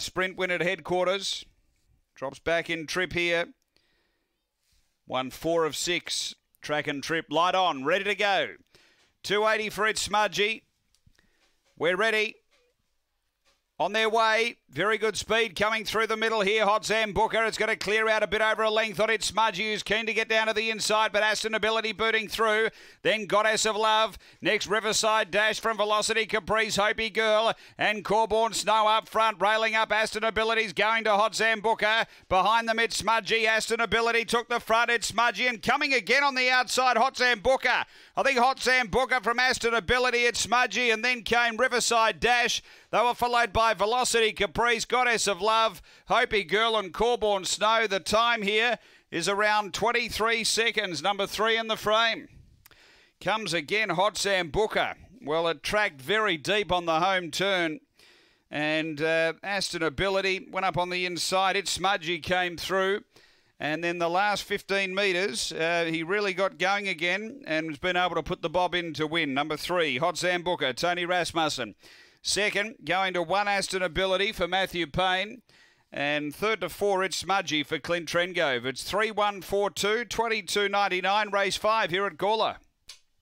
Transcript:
Sprint win at headquarters. Drops back in trip here. One four of six. Track and trip light on, ready to go. 280 for it, Smudgy. We're ready. On their way. Very good speed coming through the middle here. Hot Sam Booker. It's going to clear out a bit over a length on it. Smudgy who's keen to get down to the inside, but Aston Ability booting through. Then Goddess of Love. Next Riverside Dash from Velocity Caprice, Hopi Girl, and Corborn Snow up front. Railing up Aston Ability's going to Hot Sam Booker. Behind them it's Smudgy. Aston Ability took the front. It's Smudgy and coming again on the outside. Hot Sam Booker. I think Hot Sam Booker from Aston Ability. It's Smudgy and then came Riverside Dash. They were followed by Velocity Caprice. Breeze, Goddess of Love, Hopi Girl and Corborn Snow. The time here is around 23 seconds, number three in the frame. Comes again Hot Sam Booker. Well, it tracked very deep on the home turn. And uh, Aston Ability went up on the inside. It Smudgy came through. And then the last 15 metres, uh, he really got going again and has been able to put the bob in to win. Number three, Hot Sam Booker, Tony Rasmussen. Second, going to one Aston Ability for Matthew Payne. And third to four, it's Smudgy for Clint Trengove. It's 3 1 4 2, race five here at Gawler.